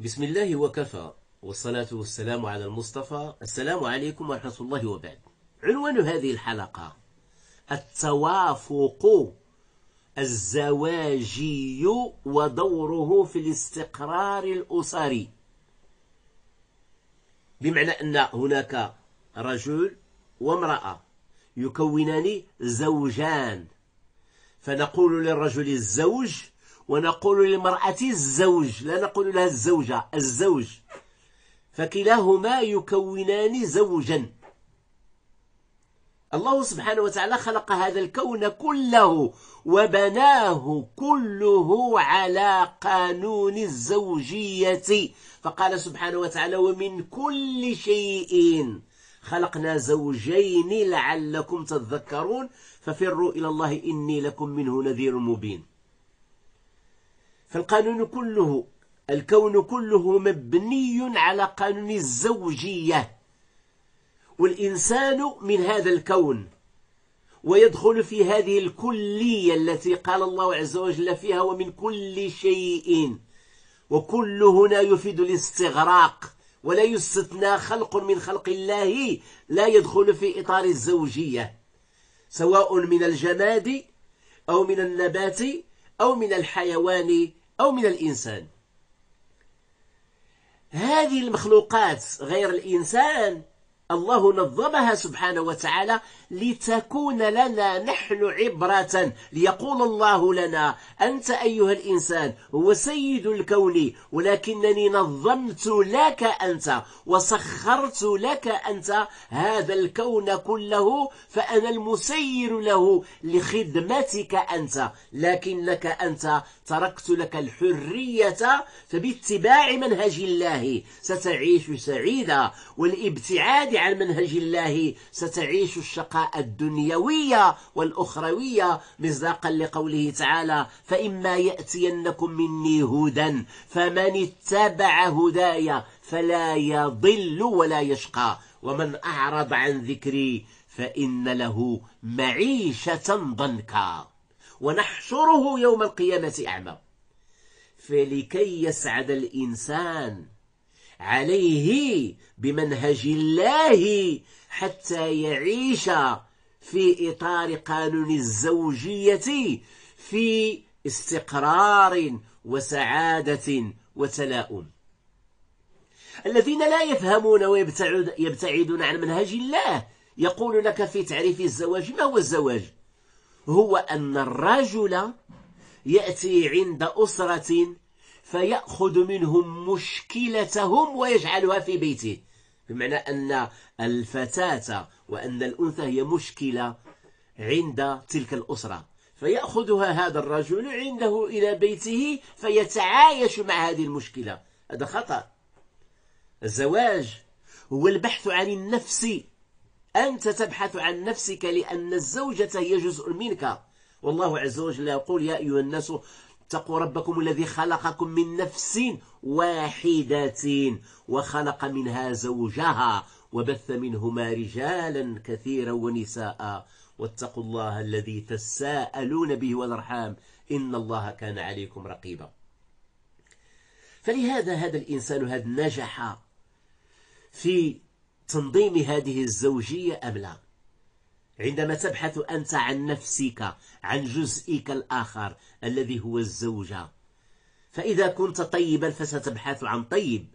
بسم الله وكفى والصلاة والسلام على المصطفى السلام عليكم ورحمة الله وبعد عنوان هذه الحلقة التوافق الزواجي ودوره في الاستقرار الأسري بمعنى أن هناك رجل وامرأة يكونان زوجان فنقول للرجل الزوج ونقول للمرأة الزوج لا نقول لها الزوجة الزوج فكلاهما يكونان زوجا الله سبحانه وتعالى خلق هذا الكون كله وبناه كله على قانون الزوجية فقال سبحانه وتعالى ومن كل شيء خلقنا زوجين لعلكم تذكرون ففروا إلى الله إني لكم منه نذير مبين فالقانون كله الكون كله مبني على قانون الزوجية والإنسان من هذا الكون ويدخل في هذه الكلية التي قال الله عز وجل فيها ومن كل شيء وكل هنا يفيد الاستغراق ولا يستثنى خلق من خلق الله لا يدخل في إطار الزوجية سواء من الجماد أو من النبات أو من الحيوان أو من الإنسان هذه المخلوقات غير الإنسان الله نظمها سبحانه وتعالى لتكون لنا نحن عبرة ليقول الله لنا أنت أيها الإنسان هو سيد الكون ولكنني نظمت لك أنت وسخرت لك أنت هذا الكون كله فأنا المسير له لخدمتك أنت لكنك أنت تركت لك الحرية فباتباع منهج الله ستعيش سعيدا والابتعاد عن منهج الله ستعيش الشقاء الدنيوية والأخروية مصداقا لقوله تعالى فإما يأتينكم مني هدى فمن اتبع هدايا فلا يضل ولا يشقى ومن أعرض عن ذكري فإن له معيشة ضنكا ونحشره يوم القيامة أعمى فلكي يسعد الإنسان عليه بمنهج الله حتى يعيش في إطار قانون الزوجية في استقرار وسعادة وتلاؤم الذين لا يفهمون ويبتعدون عن منهج الله يقول لك في تعريف الزواج ما هو الزواج هو أن الرجل يأتي عند أسرة فيأخذ منهم مشكلتهم ويجعلها في بيته بمعنى أن الفتاة وأن الأنثى هي مشكلة عند تلك الأسرة فيأخذها هذا الرجل عنده إلى بيته فيتعايش مع هذه المشكلة هذا خطأ الزواج هو البحث عن النفس أنت تبحث عن نفسك لأن الزوجة هي جزء منك والله عز وجل يقول يا أيها الناس اتقوا ربكم الذي خلقكم من نفس واحدة وخلق منها زوجها وبث منهما رجالا كثيرا ونساء واتقوا الله الذي تساءلون به والارحام إن الله كان عليكم رقيبا فلهذا هذا الإنسان هذا نجح في تنظيم هذه الزوجية أم لا عندما تبحث أنت عن نفسك عن جزئك الآخر الذي هو الزوجة فإذا كنت طيبا فستبحث عن طيب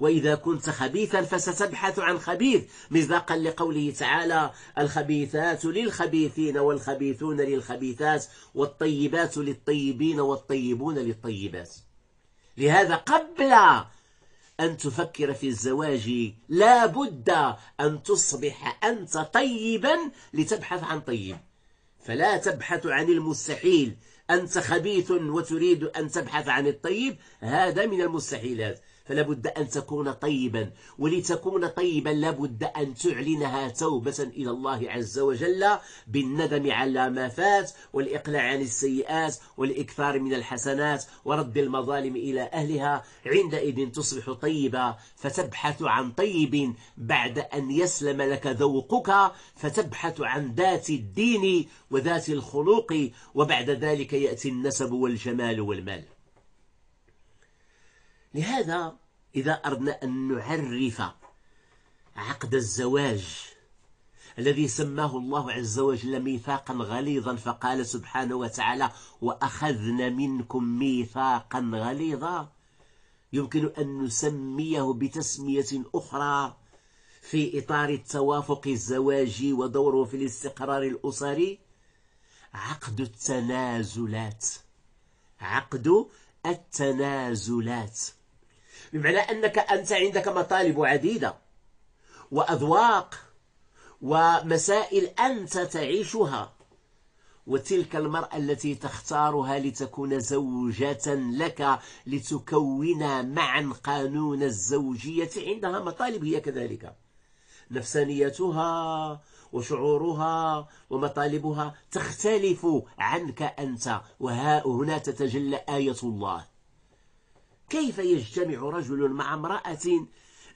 وإذا كنت خبيثا فستبحث عن خبيث مصداقا لقوله تعالى الخبيثات للخبيثين والخبيثون للخبيثات والطيبات للطيبين والطيبون للطيبات لهذا قبل أن تفكر في الزواج لا بد أن تصبح أنت طيبا لتبحث عن طيب فلا تبحث عن المستحيل أنت خبيث وتريد أن تبحث عن الطيب هذا من المستحيلات فلا بد أن تكون طيبا ولتكون طيبا لا بد أن تعلنها توبة إلى الله عز وجل بالندم على ما فات والإقلاع عن السيئات والإكثار من الحسنات ورد المظالم إلى أهلها عندئذ تصبح طيبة فتبحث عن طيب بعد أن يسلم لك ذوقك فتبحث عن ذات الدين وذات الخلوق وبعد ذلك يأتي النسب والجمال والمال لهذا إذا أردنا أن نعرف عقد الزواج الذي سماه الله عز وجل ميثاقا غليظا فقال سبحانه وتعالى وأخذنا منكم ميثاقا غليظا يمكن أن نسميه بتسمية أخرى في إطار التوافق الزواجي ودوره في الاستقرار الأسري عقد التنازلات عقد التنازلات بمعنى أنك أنت عندك مطالب عديدة وأذواق ومسائل أنت تعيشها وتلك المرأة التي تختارها لتكون زوجة لك لتكون معا قانون الزوجية عندها مطالب هي كذلك نفسانيتها وشعورها ومطالبها تختلف عنك أنت وها هنا تتجلى آية الله كيف يجتمع رجل مع امرأة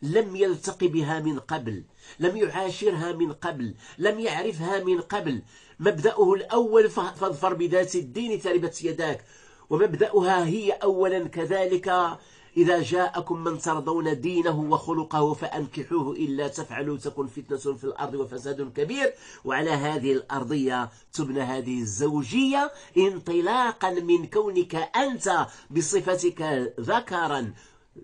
لم يلتقي بها من قبل لم يعاشرها من قبل لم يعرفها من قبل مبدأه الأول فاظفر بذات الدين تربت يداك ومبدأها هي أولا كذلك إذا جاءكم من ترضون دينه وخلقه فأنكحوه إلا تفعلوا تكن فتنة في الأرض وفساد كبير وعلى هذه الأرضية تبنى هذه الزوجية انطلاقا من كونك أنت بصفتك ذكرا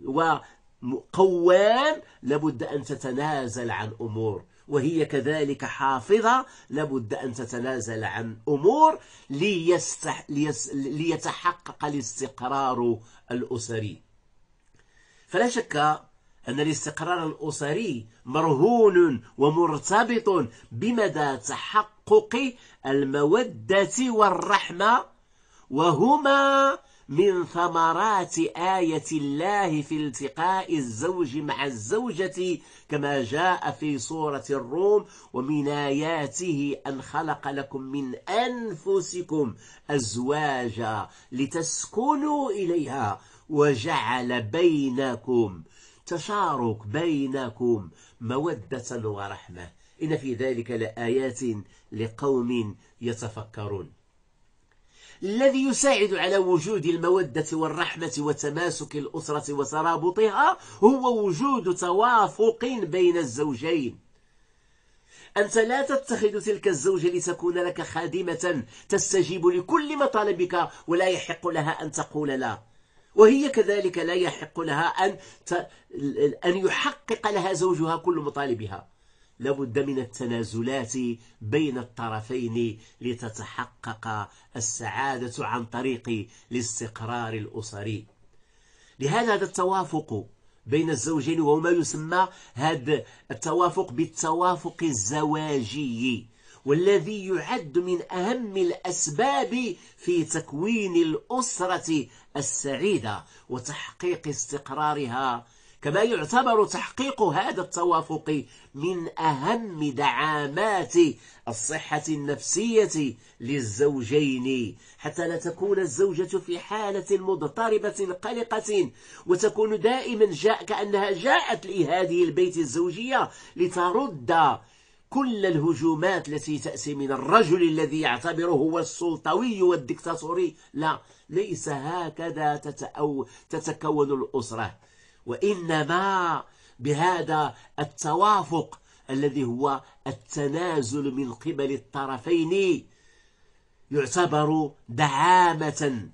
وقوام لابد أن تتنازل عن أمور وهي كذلك حافظة لابد أن تتنازل عن أمور ليستح... ليس... ليتحقق الاستقرار الأسري فلا شك أن الاستقرار الأسري مرهون ومرتبط بمدى تحقق المودة والرحمة وهما من ثمرات آية الله في التقاء الزوج مع الزوجة كما جاء في سورة الروم ومن آياته أن خلق لكم من أنفسكم أزواجا لتسكنوا إليها وجعل بينكم تشارك بينكم مودة ورحمة إن في ذلك لآيات لقوم يتفكرون الذي يساعد على وجود المودة والرحمة وتماسك الأسرة وترابطها هو وجود توافق بين الزوجين أنت لا تتخذ تلك الزوجة لتكون لك خادمة تستجيب لكل مطالبك ولا يحق لها أن تقول لا وهي كذلك لا يحق لها أن أن يحقق لها زوجها كل مطالبها لابد من التنازلات بين الطرفين لتتحقق السعادة عن طريق الاستقرار الأسري لهذا هذا التوافق بين الزوجين وهو ما يسمى هذا التوافق بالتوافق الزواجي والذي يعد من أهم الأسباب في تكوين الأسرة السعيدة وتحقيق استقرارها كما يعتبر تحقيق هذا التوافق من أهم دعامات الصحة النفسية للزوجين حتى لا تكون الزوجة في حالة مضطربة قلقة وتكون دائما جاء كأنها جاءت لهذه البيت الزوجية لترد كل الهجومات التي تأتي من الرجل الذي يعتبره هو السلطوي والدكتاتوري لا ليس هكذا تتأو تتكون الأسرة وإنما بهذا التوافق الذي هو التنازل من قبل الطرفين يعتبر دعامة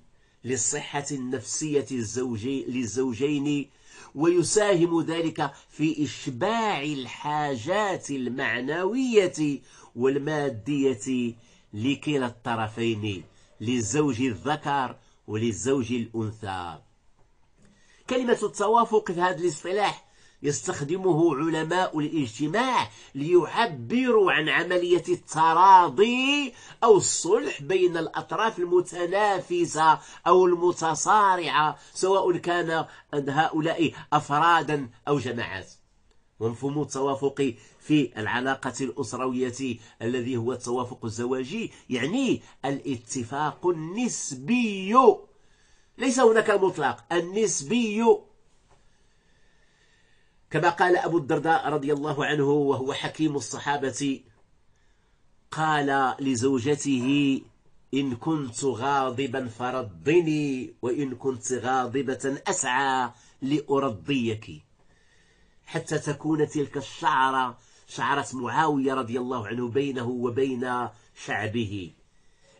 للصحة النفسية الزوجي للزوجين ويساهم ذلك في إشباع الحاجات المعنوية والمادية لكلا الطرفين للزوج الذكر وللزوج الأنثى كلمة التوافق في هذا الاصطلاح يستخدمه علماء الاجتماع ليعبروا عن عملية التراضي أو الصلح بين الأطراف المتنافسة أو المتصارعة سواء كان هؤلاء أفرادا أو جماعات ومفهوم التوافق في العلاقة الأسروية الذي هو التوافق الزواجي يعني الاتفاق النسبي ليس هناك المطلق النسبي كما قال أبو الدرداء رضي الله عنه وهو حكيم الصحابة قال لزوجته إن كنت غاضبا فرضني وإن كنت غاضبة أسعى لأرضيك حتى تكون تلك الشعرة شعرة معاوية رضي الله عنه بينه وبين شعبه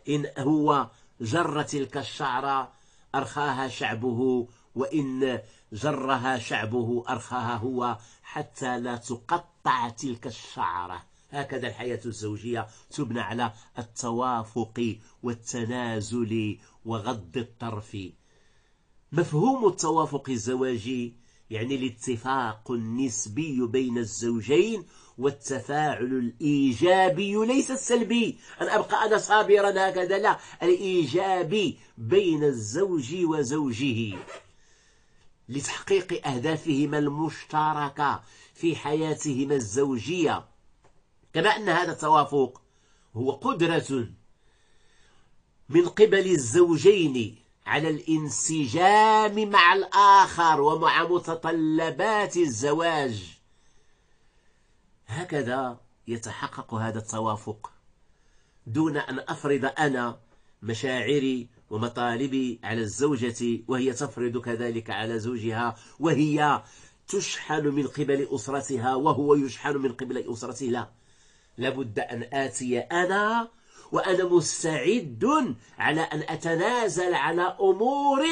إن هو جر تلك الشعرة أرخاها شعبه وإن جرها شعبه أرخها هو حتى لا تقطع تلك الشعرة هكذا الحياة الزوجية تبنى على التوافق والتنازل وغض الطرف مفهوم التوافق الزواجي يعني الاتفاق النسبي بين الزوجين والتفاعل الإيجابي ليس السلبي أن أبقى أنا صابرا هكذا لا الإيجابي بين الزوج وزوجه لتحقيق أهدافهما المشتركة في حياتهما الزوجية كما أن هذا التوافق هو قدرة من قبل الزوجين على الانسجام مع الآخر ومع متطلبات الزواج هكذا يتحقق هذا التوافق دون أن أفرض أنا مشاعري ومطالبي على الزوجة وهي تفرض كذلك على زوجها وهي تشحن من قبل أسرتها وهو يشحن من قبل أسرته لا لابد أن آتي أنا وأنا مستعد على أن أتنازل على أمور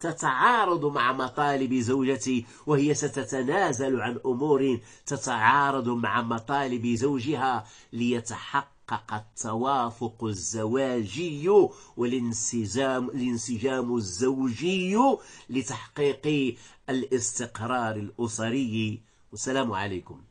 تتعارض مع مطالب زوجتي وهي ستتنازل عن أمور تتعارض مع مطالب زوجها ليتحقق تحقق التوافق الزواجي والانسجام الانسجام الزوجي لتحقيق الاستقرار الأسري والسلام عليكم